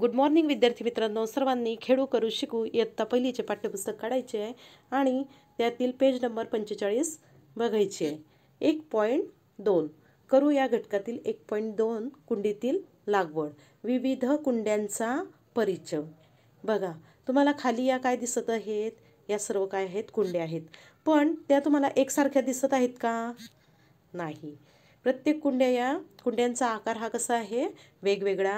good morning विद्यार्थी मित्रांनो सर्वांनी खेळू करू शिकू इयत्ता पहिलीचे पाठ्यपुस्तक काढायचे आहे आणि त्यातील पेज नंबर पंचेचाळीस बघायची आहे एक पॉईंट दोन करू या घटकातील एक पॉईंट दोन कुंडीतील लागवड विविध कुंड्यांचा परिचय बघा तुम्हाला खाली या काय दिसत आहेत या सर्व काय आहेत कुंड्या आहेत पण त्या तुम्हाला एकसारख्या दिसत आहेत का नाही प्रत्येक कुंड्या या कुंड्यांचा आकार हा कसा आहे वेगवेगळा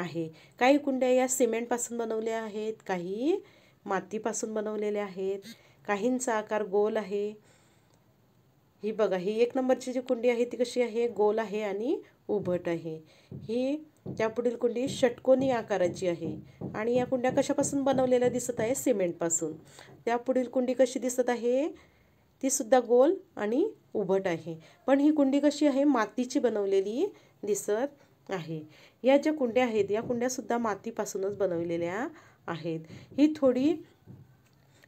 आहे काही कुंड्या या सिमेंटपासून बनवल्या आहेत काही मातीपासून बनवलेल्या आहेत काहींचा आकार गोल आहे ही बघा ही एक नंबरची जी कुंडी आहे ती कशी आहे गोल आहे आणि उभट आहे ही त्या पुढील कुंडी षटकोनी आकाराची आहे आणि या कुंड्या कशापासून बनवलेल्या दिसत आहे सिमेंटपासून पुढील कुंडी कशी दिसत आहे तीसुद्धा गोल आणि उभट आहे पण ही कुंडी कशी आहे मातीची बनवलेली दिसत आहे या ज्या कुंड्या आहेत या कुंड्यासुद्धा मातीपासूनच बनवलेल्या आहेत ही थोडी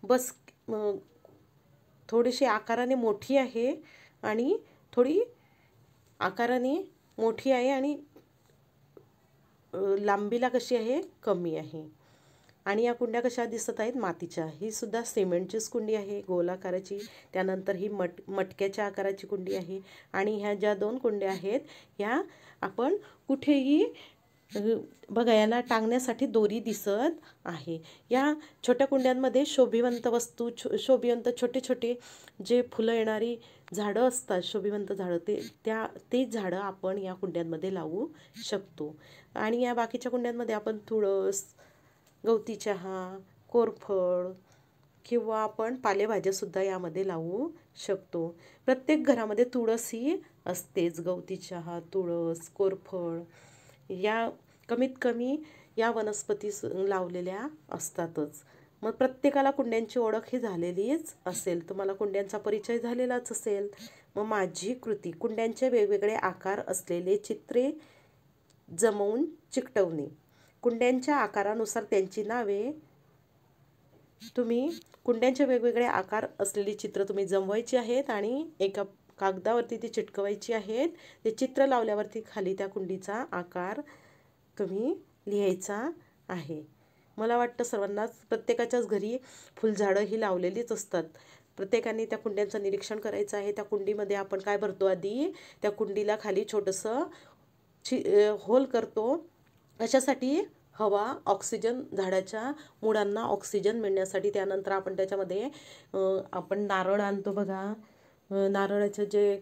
बस थोडीशी आकाराने मोठी आहे आणि थोडी आकाराने मोठी आहे आणि लांबीला कशी आहे कमी आहे आणि या कुंड्या कशा दिसत आहेत मातीच्या ही सुद्धा सिमेंटचीच कुंडी आहे गोल आकाराची त्यानंतर ही मट मटक्याच्या आकाराची कुंडी आहे आणि ह्या ज्या दोन कुंड्या आहेत ह्या आपण कुठेही बघा याला टांगण्यासाठी दोरी दिसत आहे या छोट्या कुंड्यांमध्ये शोभिवंत वस्तू छो शोभिवंत छोटे छोटे जे फुलं येणारी झाडं असतात शोभिवंत झाडं ते त्या ते झाडं आपण या कुंड्यांमध्ये लावू शकतो आणि या बाकीच्या कुंड्यांमध्ये आपण तुळस गवती चहा कोरफड किंवा आपण पालेभाज्यासुद्धा यामध्ये लावू शकतो प्रत्येक घरामध्ये तुळस ही असतेच गवती चहा तुळस कोरफड या कमीत कमी या वनस्पती लावलेल्या असतातच मग प्रत्येकाला कुंड्यांची ओळख ही झालेलीच असेल तुम्हाला कुंड्यांचा परिचय झालेलाच असेल मग माझी कृती कुंड्यांचे वेगवेगळे आकार असलेले चित्रे जमवून चिकटवणे कुंड्यांच्या आकारानुसार त्यांची नावे तुम्ही कुंड्यांचे वेगवेगळे आकार असलेली चित्र तुम्ही जमवायची आहेत आणि एका कागदावरती ती चिटकवायची आहेत ते चित्र लावल्यावरती खाली त्या कुंडीचा आकार तुम्ही लिहायचा आहे मला वाटतं सर्वांनाच प्रत्येकाच्याच घरी फुलझाडं ही लावलेलीच असतात प्रत्येकाने त्या कुंड्यांचं निरीक्षण करायचं आहे त्या कुंडीमध्ये आपण काय भरतो आधी त्या कुंडीला खाली छोटंसं छि होल करतो अशासाठी हवा ऑक्सिजन झाडाच्या मुळांना ऑक्सिजन मिळण्यासाठी त्यानंतर आपण त्याच्यामध्ये आपण नारळ आणतो बघा नारळाचं जे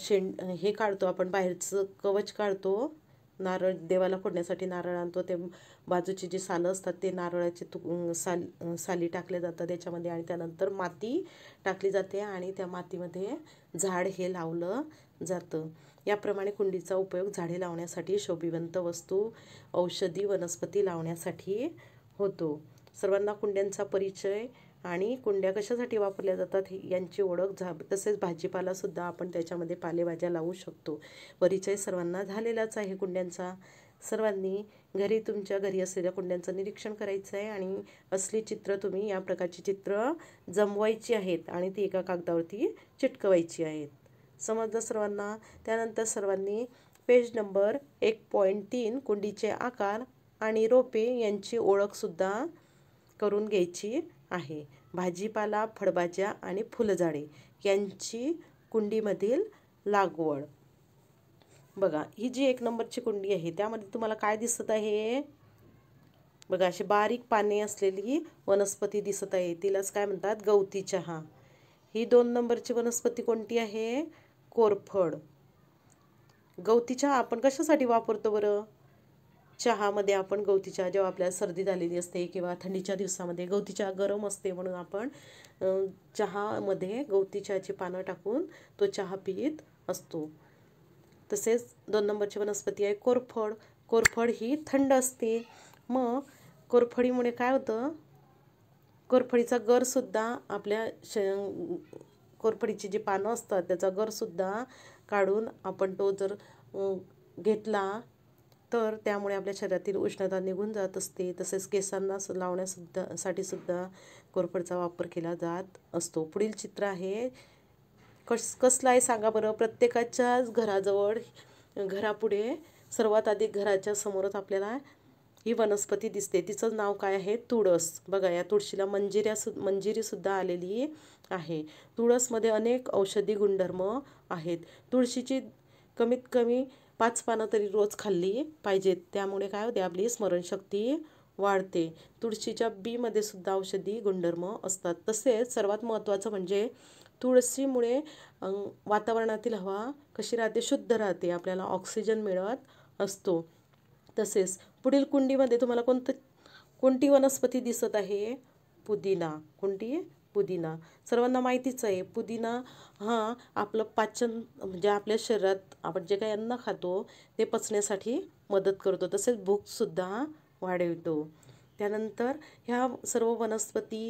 शेण हे काढतो आपण बाहेरचं कवच काढतो नारळ देवाला फोडण्यासाठी नारळ आणतो ते बाजूची जी सालं असतात ते नारळाचे तु साल साली टाकल्या जातात त्याच्यामध्ये आणि त्यानंतर माती टाकली जाते आणि त्या मातीमध्ये झाड हे लावलं जातं याप्रमाणे कुंडीचा उपयोग झाडे लावण्यासाठी शोभिवंत वस्तू औषधी वनस्पती लावण्यासाठी होतो सर्वांना कुंड्यांचा परिचय आणि कुंड्या कशासाठी वापरल्या जातात यांची ओळख झा तसेच भाजीपालासुद्धा आपण त्याच्यामध्ये पालेभाज्या लावू शकतो परिचय सर्वांना झालेलाच आहे कुंड्यांचा सर्वांनी घरी तुमच्या घरी असलेल्या कुंड्यांचं निरीक्षण करायचं आहे आणि असली चित्र तुम्ही या प्रकारची चित्र जमवायची आहेत आणि ती एका कागदावरती चिटकवायची आहेत समजलं सर्वांना त्यानंतर सर्वांनी पेज नंबर एक पॉईंट तीन कुंडीचे आकार आणि रोपे यांची ओळखसुद्धा करून घ्यायची आहे भाजीपाला फळभाज्या आणि फुलझाडे यांची कुंडीमधील लागवड बघा ही जी एक नंबरची कुंडी आहे त्यामध्ये तुम्हाला काय दिसत आहे बघा अशी बारीक पाने असलेली वनस्पती दिसत आहे तिलाच काय म्हणतात गवती चहा ही दोन नंबरची वनस्पती कोणती आहे कोरफड गवती चहा आपण कशासाठी वापरतो बरं चहामध्ये आपण गवती चहा जेव्हा आपल्याला सर्दी झालेली असते किंवा थंडीच्या दिवसामध्ये गवती चहा गरम असते म्हणून आपण चहामध्ये गवती चहाची पानं टाकून तो चहा पित असतो तसेच दोन नंबरची वनस्पती आहे कोरफड कोरफड ही थंड असते मग कोरफडीमुळे काय होतं कोरफडीचा गरसुद्धा आपल्या श कोरफडीची जी पानं असतात त्याचा गरसुद्धा काढून आपण तो जर घेतला तर त्यामुळे आपल्या शरीरातील उष्णता निघून जात असते तसेच केसांना लावण्यासुद्धा साठी सुद्धा कोरफडचा वापर केला जात असतो पुढील चित्र आहे कस कसला आहे सांगा बरं प्रत्येकाच्याच घराजवळ घरापुढे सर्वात अधिक घराच्या समोरच आपल्याला ही वनस्पती दिसते तिचं नाव काय आहे तुळस बघा या तुळशीला मंजिऱ्या सु मंजिरीसुद्धा आलेली आहे तुळसमध्ये अनेक औषधी गुणधर्म आहेत तुळशीची कमीत कमी पाच पानं तरी रोज खाल्ली पाहिजेत त्यामुळे काय होते आपली स्मरणशक्ती वाढते तुळशीच्या बीमध्ये सुद्धा औषधी गुणधर्म असतात तसेच सर्वात महत्त्वाचं म्हणजे तुळशीमुळे वातावरणातील हवा कशी राहते शुद्ध राहते आपल्याला ऑक्सिजन मिळत असतो तसेच पुढील कुंडीमध्ये तुम्हाला कोणतं कोणती वनस्पती दिसत आहे पुदिना कोणती आहे पुदिना सर्वांना माहितीच आहे पुदिना हा आपलं पाचन म्हणजे आपल्या शरीरात आपण जे काही अन्न खातो ते पचण्यासाठी मदत करतो तसेच भूकसुद्धा वाढवतो त्यानंतर ह्या सर्व वनस्पती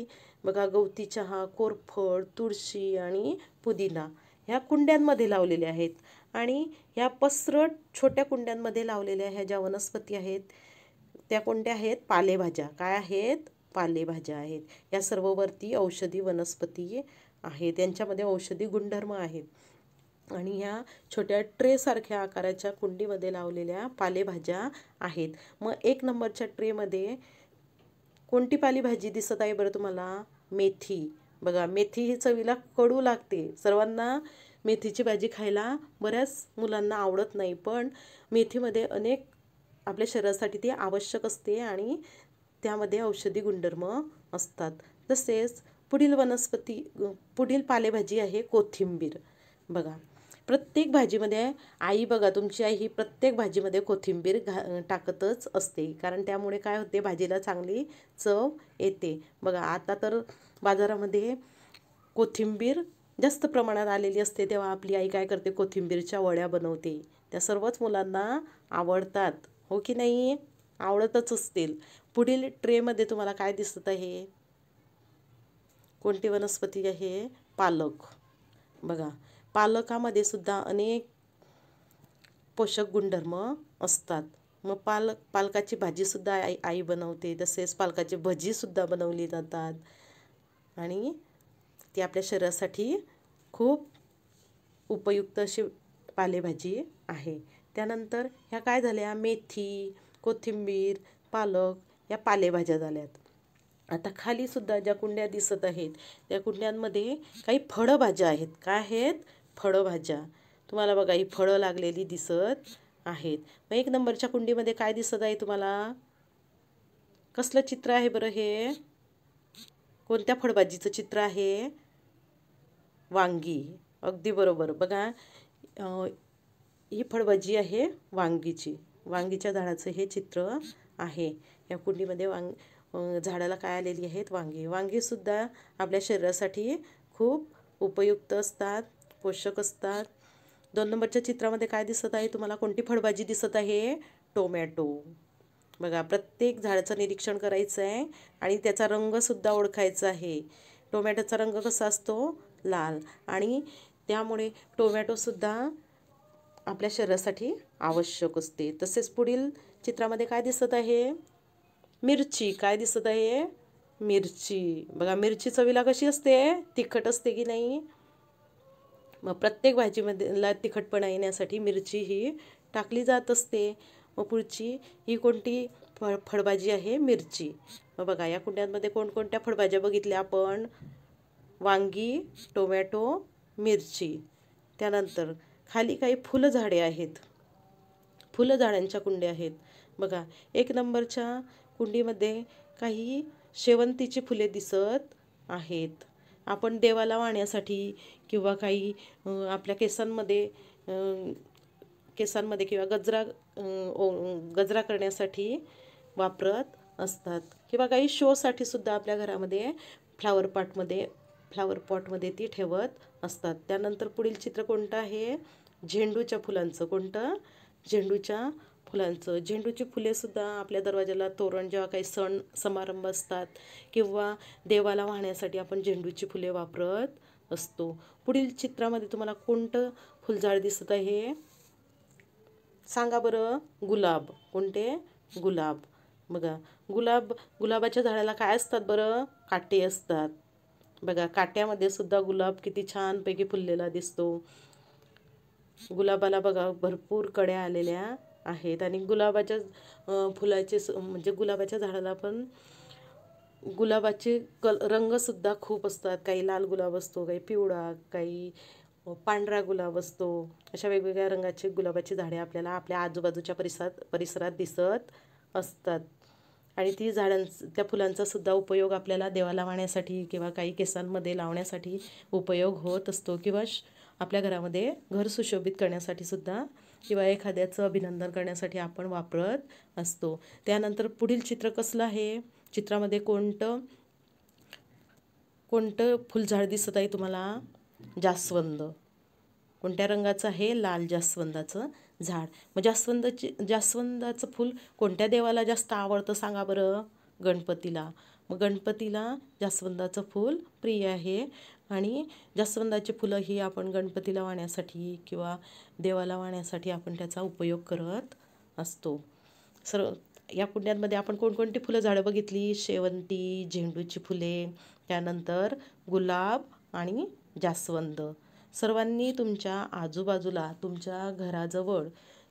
बघा गवती चहा कोरफड तुळशी आणि पुदिना ह्या कुंड्यांमध्ये लावलेल्या आहेत आणि ह्या पसरट छोट्या कुंड्यांमध्ये लावलेल्या ह्या ज्या वनस्पती आहेत त्या कोणत्या आहेत पालेभाज्या काय आहेत पालेभाज्या आहेत या सर्ववरती औषधी वनस्पती आहेत त्यांच्यामध्ये औषधी गुणधर्म आहेत आणि ह्या छोट्या ट्रेसारख्या आकाराच्या कुंडीमध्ये लावलेल्या पालेभाज्या आहेत मग एक नंबरच्या ट्रेमध्ये कोणती पालेभाजी दिसत आहे बरं तुम्हाला मेथी बघा मेथी ही चवीला कडू लागते सर्वांना मेथीची भाजी खायला बऱ्याच मुलांना आवडत नाही पण मेथीमध्ये अनेक आपल्या शरीरासाठी ती आवश्यक असते आणि त्यामध्ये औषधी गुणधर्म असतात तसेच पुढील वनस्पती पुढील पालेभाजी आहे कोथिंबीर बघा प्रत्येक भाजीमध्ये आई बघा तुमची आई ही प्रत्येक भाजीमध्ये कोथिंबीर घा टाकतच असते कारण त्यामुळे काय होते भाजीला चांगली चव येते बघा आता तर बाजारामध्ये कोथिंबीर जास्त प्रमाणात आलेली असते तेव्हा आपली आई काय करते कोथिंबीरच्या वड्या बनवते त्या सर्वच मुलांना आवडतात हो की नाही आवडतच असतील पुढील ट्रेमध्ये तुम्हाला काय दिसत आहे कोणती वनस्पती आहे पालक बघा पालकामध्ये सुद्धा अनेक पोषक गुणधर्म असतात मग पालक पालकाची भाजीसुद्धा आई आई बनवते तसेच पालकाची भजीसुद्धा बनवली जातात आणि ती आपल्या शरीरासाठी खूप उपयुक्त अशी पालेभाजी आहे त्यानंतर ह्या काय झाल्या मेथी कोथिंबीर पालक या पालेभाज्या झाल्यात आता खालीसुद्धा ज्या कुंड्या दिसत आहेत त्या कुंड्यांमध्ये काही फळभाज्या आहेत काय आहेत फळभाज्या तुम्हाला बघा ही फळं लागलेली दिसत आहेत मग एक नंबरच्या कुंडीमध्ये काय दिसत आहे तुम्हाला कसलं चित्र आहे बरं हे कोणत्या फळभाजीचं चित्र आहे वांगी अगदी बरोबर बघा ही फळभाजी आहे वांगीची वांगीच्या झाडाचं हे चित्र आहे या कुंडीमध्ये वांग झाडाला काय आलेली आहेत वांगी वांगीसुद्धा आपल्या शरीरासाठी खूप उपयुक्त असतात पोषक असतात दोन नंबरच्या चित्रामध्ये काय दिसत आहे तुम्हाला कोणती फळभाजी दिसत आहे टोमॅटो बघा प्रत्येक झाडाचं निरीक्षण करायचं आहे आणि त्याचा रंगसुद्धा ओळखायचा आहे टोमॅटोचा रंग कसा असतो लाल आणि त्यामुळे टोमॅटोसुद्धा आपल्या शरीरासाठी आवश्यक असते तसेच पुढील चित्रामध्ये काय दिसत आहे मिरची काय दिसत आहे मिरची बघा मिरची चवीला कशी असते तिखट असते की नाही मग प्रत्येक भाजीमध्येला तिखटपणा येण्यासाठी मिरची ही टाकली जात असते मग पुढची ही कोणती फळ फळभाजी आहे मिरची मग बघा या कुंड्यांमध्ये कोणकोणत्या फळभाज्या बघितल्या आपण वांगी टोमॅटो मिरची त्यानंतर खाली काही झाडे आहेत झाडांच्या कुंड्या आहेत बघा एक नंबरच्या कुंडीमध्ये काही शेवंतीची फुले दिसत आहेत आपण देवाला वाहण्यासाठी किंवा काही आपल्या केसांमध्ये केसांमध्ये किंवा गजरा ओ गजरा करण्यासाठी वापरत असतात किंवा काही शोसाठी सुद्धा आपल्या घरामध्ये फ्लावर पाटमध्ये फ्लावर पॉटमध्ये ती ठेवत असतात त्यानंतर पुढील चित्र कोणतं आहे झेंडूच्या फुलांचं कोणतं झेंडूच्या फुलांचं झेंडूची फुलेसुद्धा आपल्या दरवाजाला तोरण जेव्हा काही सण समारंभ असतात किंवा देवाला वाहण्यासाठी आपण झेंडूची फुले वापरत असतो पुढील चित्रामध्ये तुम्हाला कोणतं फुलझाड दिसत आहे सांगा बरं गुलाब कोणते गुलाब बघा गुलाब गुलाबाच्या झाडाला काय असतात बरं काटे असतात बघा काट्यामध्ये सुद्धा गुलाब किती छानपैकी फुललेला दिसतो गुलाबाला बघा भरपूर कड्या आलेल्या आहेत आणि गुलाबाच्या फुलाचे म्हणजे गुलाबाच्या झाडाला पण गुलाबाचे कल रंगसुद्धा खूप असतात काही लाल गुलाब असतो काही पिवळा काही पांढरा गुलाब असतो अशा वेगवेगळ्या रंगाचे गुलाबाची झाडे आपल्याला आपल्या आजूबाजूच्या परिसरात परिसरात दिसत असतात आणि ती झाडां त्या फुलांचा सुद्धा उपयोग आपल्याला देवाला वाहण्यासाठी किंवा काही केसांमध्ये लावण्यासाठी उपयोग होत असतो किंवा आपल्या घरामध्ये घर सुशोभित करण्यासाठी सुद्धा किंवा एखाद्याचं अभिनंदन करण्यासाठी आपण वापरत असतो त्यानंतर पुढील चित्र कसलं आहे चित्रामध्ये कोणतं कोणतं फुलझाड दिसत आहे तुम्हाला जास्वंद कोणत्या रंगाचं आहे लाल जास्वंदाचं झाड मग जास्वंदाची जास्वंदाचं फूल कोणत्या देवाला जास्त आवडतं सांगा बरं गणपतीला मग गणपतीला जास्वंदाचं फूल प्रिय आहे आणि जास्वंदाची फुलं ही आपण गणपतीला वाहण्यासाठी किंवा देवाला वाहण्यासाठी आपण त्याचा उपयोग करत असतो सर या कुंड्यांमध्ये आपण कोणकोणती फुलं झाडं बघितली शेवंती झेंडूची फुले त्यानंतर गुलाब आणि जास्वंद सर्वांनी तुमच्या आजूबाजूला तुमच्या घराजवळ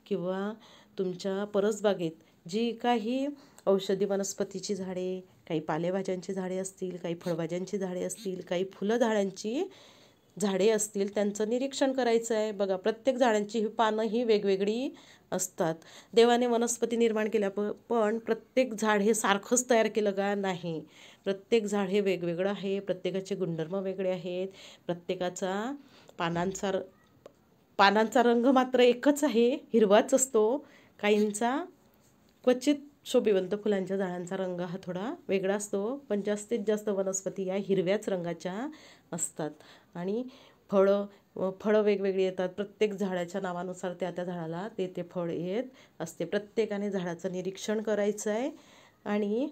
किंवा तुमच्या परसबागेत जी काही औषधी वनस्पतीची झाडे काही पालेभाज्यांची झाडे असतील काही फळभाज्यांची झाडे असतील काही झाडांची झाडे असतील त्यांचं निरीक्षण करायचं आहे बघा प्रत्येक झाडांची ही पानं ही वेगवेगळी असतात देवाने वनस्पती निर्माण केल्या प पण प्रत्येक झाड हे सारखंच तयार केलं का नाही प्रत्येक झाड हे वेगवेगळं आहे प्रत्येकाचे गुणधर्म वेगळे आहेत प्रत्येकाचा पानांचा पानांचा रंग मात्र एकच आहे हिरवाच असतो काहींचा क्वचित शोभिवंत फुलांच्या झाडांचा रंग हा थोडा वेगळा असतो पण जास्तीत जास्त वनस्पती या हिरव्याच रंगाच्या असतात आणि फळं फळं वेगवेगळी येतात प्रत्येक झाडाच्या नावानुसार त्या त्या झाडाला ते ते फळ येत असते प्रत्येकाने झाडाचं निरीक्षण करायचं आहे आणि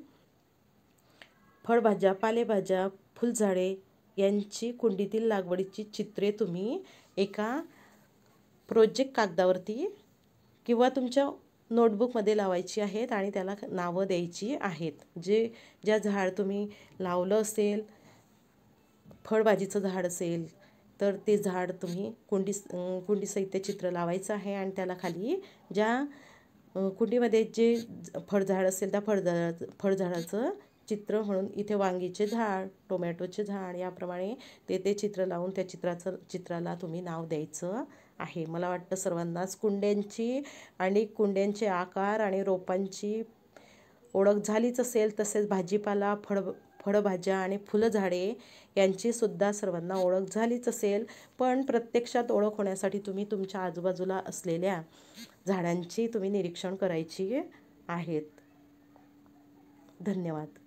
फळभाज्या पालेभाज्या फुलझाडे यांची कुंडीतील लागवडीची चित्रे तुम्ही एका प्रोजेक्ट कागदावरती किंवा तुमच्या नोटबुकमध्ये लावायची आहेत आणि त्याला नावं द्यायची आहेत जे ज्या झाड तुम्ही लावलं असेल फळभाजीचं झाड असेल तर ते झाड तुम्ही कुंडी कुंडीसहित चित्र लावायचं आहे आणि त्याला खाली ज्या कुंडीमध्ये जे फळझाड असेल त्या फळझाडा फळझाडाचं चित्र म्हणून इथे वांगीचे झाड टोमॅटोचे झाड याप्रमाणे ते ते चित्र लावून त्या चित्राचं चित्राला तुम्ही नाव द्यायचं आहे मला वाटतं सर्वांनाच कुंड्यांची आणि कुंड्यांचे आकार आणि रोपांची ओळख झालीच असेल तसेच भाजीपाला फळ फळभाज्या आणि फुलझाडे यांचीसुद्धा सर्वांना ओळख झालीच असेल पण प्रत्यक्षात ओळख होण्यासाठी तुम्ही तुमच्या आजूबाजूला असलेल्या झाडांची तुम्ही निरीक्षण करायची आहेत धन्यवाद